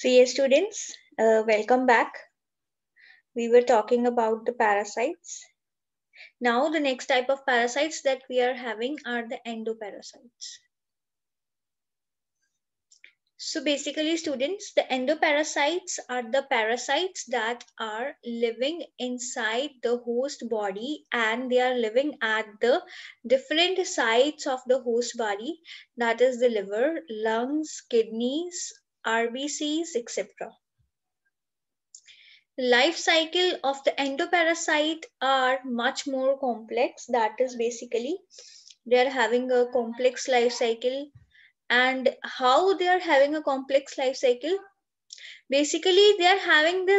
So yes, students, uh, welcome back. We were talking about the parasites. Now the next type of parasites that we are having are the endoparasites. So basically students, the endoparasites are the parasites that are living inside the host body and they are living at the different sites of the host body. That is the liver, lungs, kidneys, RBCs, etc. Life cycle of the endoparasite are much more complex. That is basically they are having a complex life cycle and how they are having a complex life cycle basically they are having the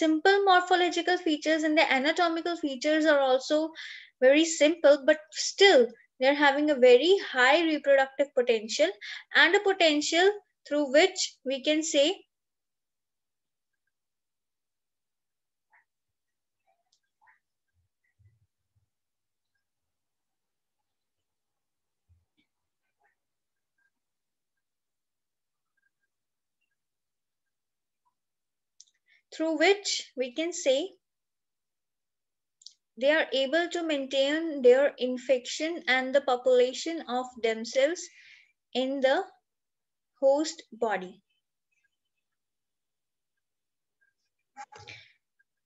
simple morphological features and the anatomical features are also very simple but still they're having a very high reproductive potential and a potential through which we can say through which we can say they are able to maintain their infection and the population of themselves in the host body.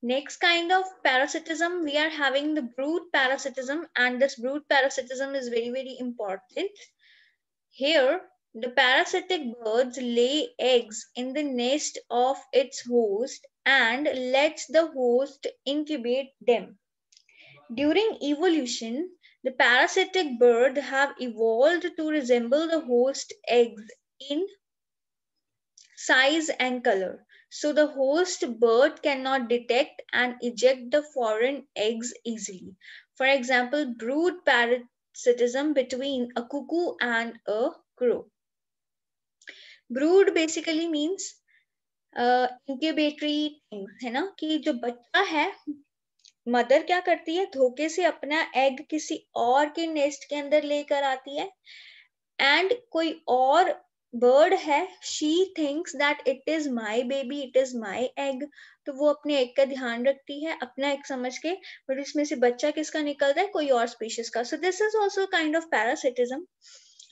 Next kind of parasitism, we are having the brood parasitism and this brood parasitism is very, very important. Here, the parasitic birds lay eggs in the nest of its host and lets the host incubate them. During evolution, the parasitic bird have evolved to resemble the host eggs in size and color. So the host bird cannot detect and eject the foreign eggs easily. For example, brood parasitism between a cuckoo and a crow. Brood basically means uh, incubatory thing hai na ki jo bachcha hai mother क्या करती है धोखे से अपना egg किसी और के nest के अंदर लेकर आती है एंड कोई और बर्ड है she thinks that it is my baby it is my egg तो वो अपने एग का ध्यान रखती है अपना एग समझ के बट इसमें से बच्चा किसका निकलता है कोई और स्पीशीज का so this is also kind of parasitism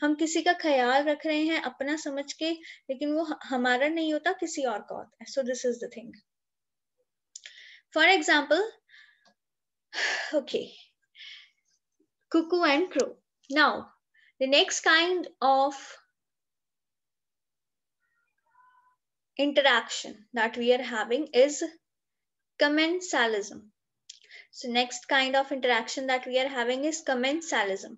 हम किसी का ख्याल रख रहे हैं अपना समझ के लेकिन वो हमारा नहीं होता किसी और का होता है so this is the thing for example okay cuckoo and crow now the next kind of interaction that we are having is commensalism. So next kind of interaction that we are having is commensalism.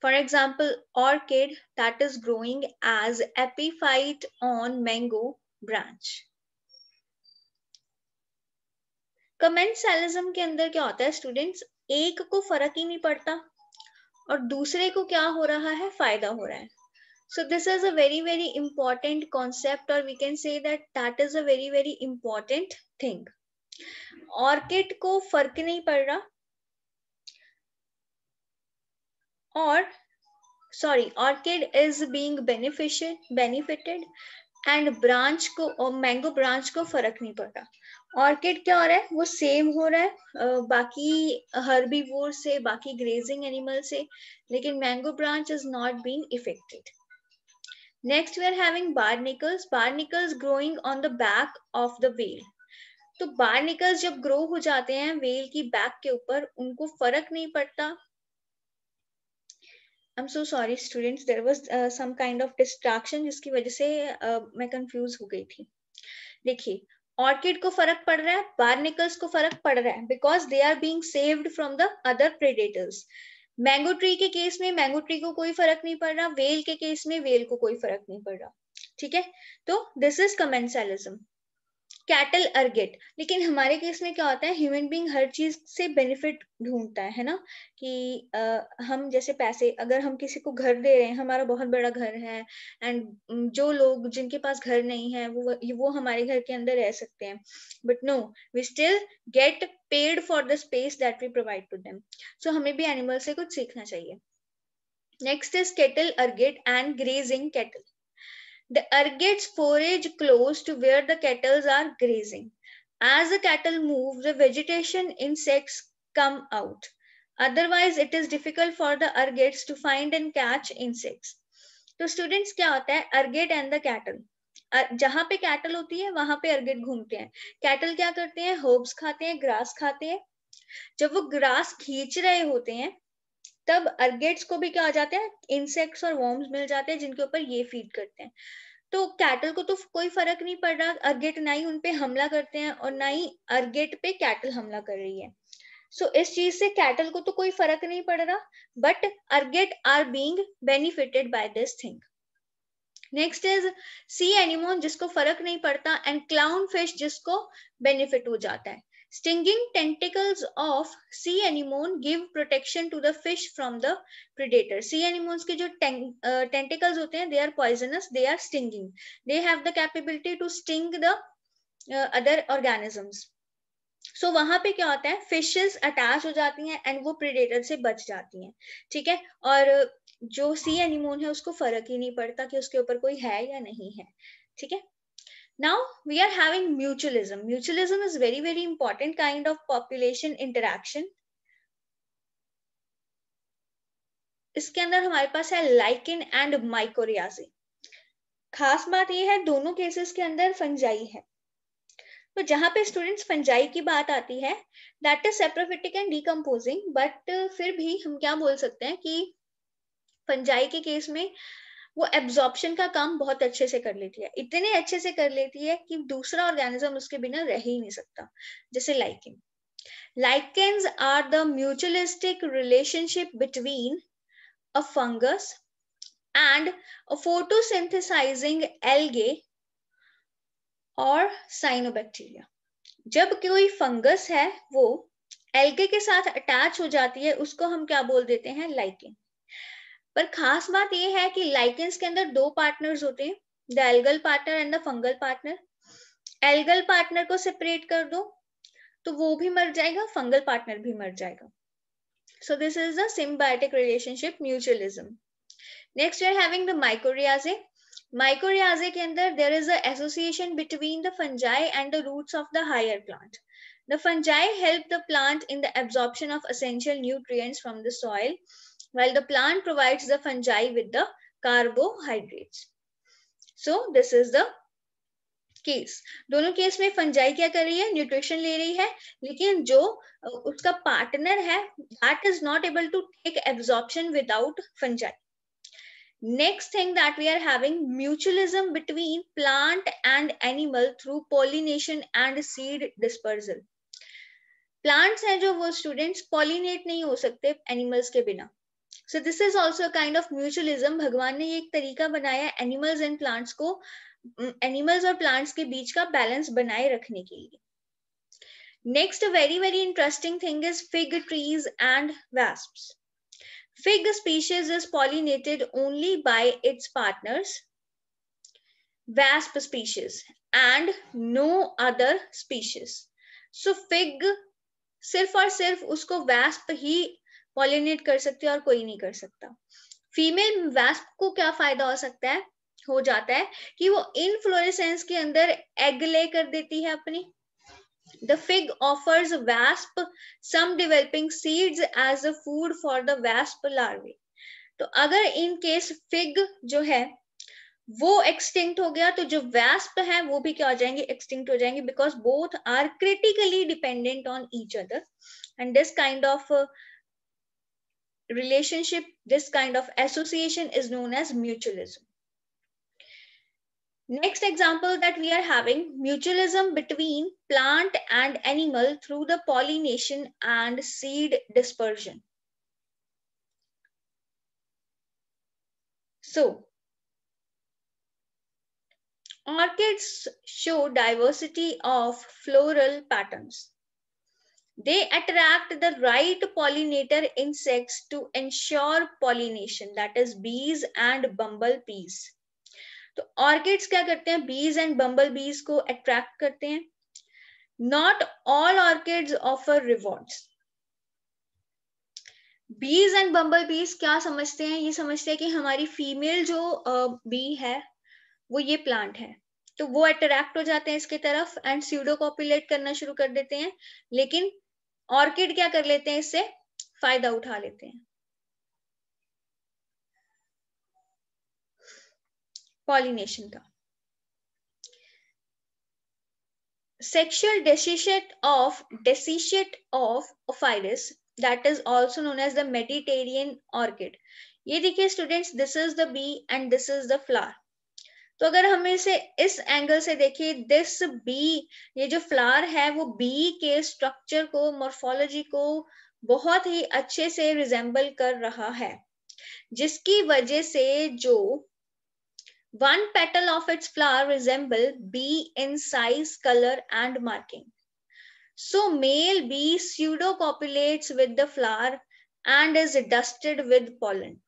For example, orchid that is growing as epiphyte on mango branch. Commensalism के अंदर क्या होता है students एक को फर्क ही नहीं पड़ता और दूसरे को क्या हो रहा है फायदा हो रहा है so this is a very very important concept or we can say that that is a very very important thing orchid को फर्क नहीं पड़ रहा और sorry orchid is being beneficial benefited and branch को मैंगो ब्रांच को फर्क नहीं पड़ रहा ऑर्किड क्या हो रहा है वो सेम हो रहा है बाकी हर्बीवोर से बाकी ग्रेजिंग एनिमल से लेकिन mango branch is not being affected next we are having barnacles barnacles growing on the back of the whale तो बार्निकल्स जब ग्रो हो जाते हैं वेल की बैक के ऊपर उनको फर्क नहीं पड़ता I am so sorry students there was some kind of distraction जिसकी वजह से uh, मैं कंफ्यूज हो गई थी देखिए ऑर्किड को फर्क पड़ रहा है बार्निकल्स को फर्क पड़ रहा है because they are being saved from the other predators mango tree के केस में मैंगो ट्री को कोई फर्क नहीं पड़ रहा वेल के केस में वेल को कोई फर्क नहीं पड़ रहा ठीक है तो दिस इज कमेंसलिज्म कैटल अर्गेट लेकिन हमारे केस में क्या होता है ह्यूमन बींग हर चीज से बेनिफिट ढूंढता है ना कि आ, हम जैसे पैसे अगर हम किसी को घर दे रहे हैं हमारा बहुत बड़ा घर है एंड जो लोग जिनके पास घर नहीं है वो वो हमारे घर के अंदर रह सकते हैं but no we still get paid for the space that we provide to them so हमें भी एनिमल से कुछ सीखना चाहिए नेक्स्ट इज केटल अर्गेट and grazing cattle The ergates forage close to where the cattle are grazing. As the cattle move, the vegetation insects come out. Otherwise, it is difficult for the ergates to find and catch insects. तो students kya hota hai ergate and the cattle जहां पे cattle होती है वहां पे अर्गेट घूमते हैं cattle क्या करते हैं होब्स खाते हैं ग्रास खाते हैं जब वो ग्रास खींच रहे होते हैं तब अर्गेट्स को भी क्या आ जाते हैं इंसेक्ट्स और वॉर्म्स मिल जाते हैं जिनके ऊपर ये फीड करते हैं तो कैटल को तो कोई फर्क नहीं पड़ रहा अर्गेट ना ही उनपे हमला करते हैं और ना ही अर्गेट पे कैटल हमला कर रही है सो so, इस चीज से कैटल को तो कोई फर्क नहीं पड़ रहा बट अर्गेट are being benefited by this thing next is sea anemone जिसको फर्क नहीं पड़ता एंड क्लाउन फिश जिसको बेनिफिट हो जाता है Stinging tentacles of sea anemone give protection to the fish from the predator. Sea anemones ke jo ten, uh, tentacles hote hain they are poisonous, they are stinging. They have the capability to sting the uh, other organisms. So so, वहां पे क्या होता है fishes attach हो जाती हैं and वो predator से बच जाती हैं ठीक है और जो सी एनिमोन है उसको फर्क ही नहीं पड़ता कि उसके ऊपर कोई है या नहीं है ठीक है now we are having mutualism mutualism is very very important kind of population interaction इसके अंदर हमारे पास है लाइकिन एंड माइकोरियाजी खास बात यह है दोनों केसेस के अंदर फंजाई है तो जहां पे स्टूडेंट्स फंजाई की बात आती है that is saprophytic and decomposing but फिर भी हम क्या बोल सकते हैं कि फंजाई के केस में वो एब्जॉर्प्शन का काम बहुत अच्छे से कर लेती है इतने अच्छे से कर लेती है कि दूसरा ऑर्गेनिज्म उसके बिना रह ही नहीं सकता जैसे lichen lichens are the mutualistic relationship between a fungus and a photosynthesising algae और साइनोबैक्टीरिया जब कोई फंगस है वो एल्गे के साथ अटैच हो जाती है उसको हम क्या बोल देते हैं लाइकिन पर खास बात यह है कि लाइकेंस के अंदर दो पार्टनर्स होते हैं the algal partner and the fungal partner algal partner को सेपरेट कर दो तो वो भी मर जाएगा फंगल पार्टनर भी मर जाएगा so this is the relationship mutualism next you are mycorrhizae mycorrhizae के अंदर there is association between the fungi and the root of the higher plant The fungi help the plant in the absorption of essential nutrients from the soil. while the plant provides the fungi with the carbohydrates. So this is the case दोनों case में fungi क्या कर रही है nutrition ले रही है लेकिन जो उसका पार्टनर है that is not able to take absorption without fungi next thing that we are having mutualism between plant and animal through pollination and seed dispersal plants हैं जो वो स्टूडेंट्स पॉलिनेट नहीं हो सकते एनिमल्स के बिना so this is also kind of mutualism भगवान ने ये एक तरीका बनाया एनिमल्स एंड प्लांट्स को एनिमल्स और प्लांट्स के बीच का बैलेंस बनाए रखने के लिए next very very interesting thing is fig trees and wasp fig species is pollinated only by its partners wasp species and no other species so fig सिर्फ और सिर्फ उसको वैस्प ही पॉलिनेट कर सकती है और कोई नहीं कर सकता फीमेल वैस्प को क्या फायदा हो सकता है हो जाता है कि वो इनफ्लोरेसेंस के अंदर एग ले कर देती है अपनी The fig offers wasp some developing seeds as a food for the wasp larvae. तो अगर इन केस फिग जो है वो एक्सटिंक्ट हो गया तो जो वैस्प है वो भी क्या हो जाएंगे एक्सटिंक्ट हो जाएंगे because both are critically dependent on each other and this kind of relationship, this kind of association is known as mutualism. Next example that we are having mutualism between plant and animal through the pollination and seed dispersion. So, orchids show diversity of floral patterns. They attract the right pollinator insects to ensure pollination, that is bees and bumble bees. तो orchids क्या करते हैं बीज and bumble बीज को attract करते हैं not all orchids offer rewards bees and bumble bees क्या समझते हैं ये समझते हैं कि हमारी फीमेल जो बी uh, है वो ये प्लांट है तो वो अट्रैक्ट हो जाते हैं इसके तरफ एंड सीडो कॉपुलेट करना शुरू कर देते हैं लेकिन ऑर्किड क्या कर लेते हैं इससे फायदा उठा लेते हैं पॉलिनेशन का sexual deceit of deceit of Ophrys that is also known as the Mediterranean orchid ये देखिए students this is the bee and this is the flower तो अगर हम इसे इस एंगल से देखें दिस बी ये जो फ्लावर है वो बी के स्ट्रक्चर को मोर्फोलॉजी को बहुत ही अच्छे से रिजेंबल कर रहा है जिसकी वजह से जो one petal of its flower resemble bee in size colour and marking so male bee pseudo populates with the flower and is dusted with pollen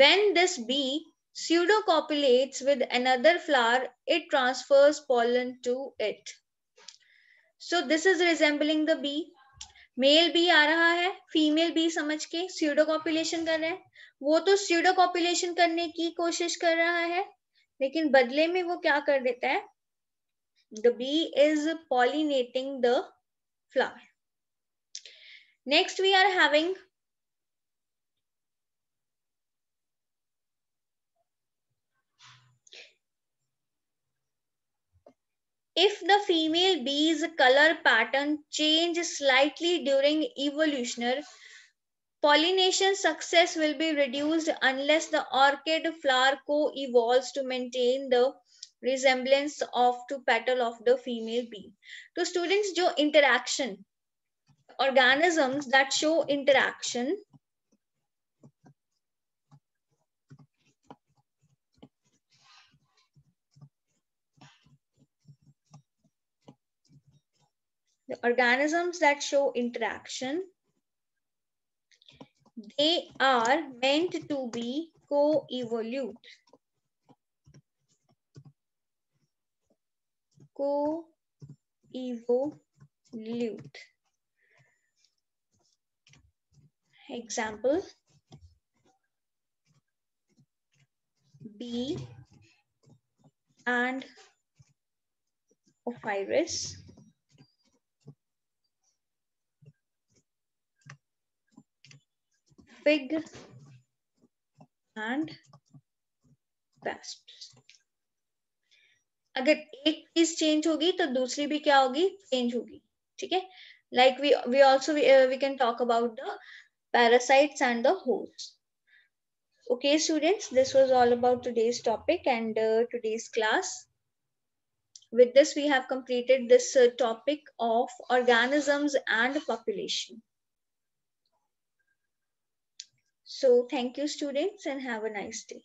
when this bee pseudocopulates with another flower, it transfers pollen to it. So this is resembling the bee. Male bee आ रहा है female B समझ के SIDO कर रहा है वो तो सीडो कॉपुलेशन करने की कोशिश कर रहा है लेकिन बदले में वो क्या कर देता है the bee is pollinating the flower next we are having if the female bee's color pattern changes slightly during evolution, pollination success will be reduced unless the orchid flower co-evolves to maintain the resemblance of to petal of the female bee. To students, jo interaction, organisms that show interaction the organisms that show interaction, they are meant to be co-evolute. Co-evolute. Example, bee and Ophiris. fig and pest अगर एक चीज change होगी तो दूसरी भी क्या होगी like we also uh, we, can talk about the parasites and the hosts. okay students this was all about today's topic and uh, today's class with this we have completed this uh, topic of organisms and population so thank you students and have a nice day.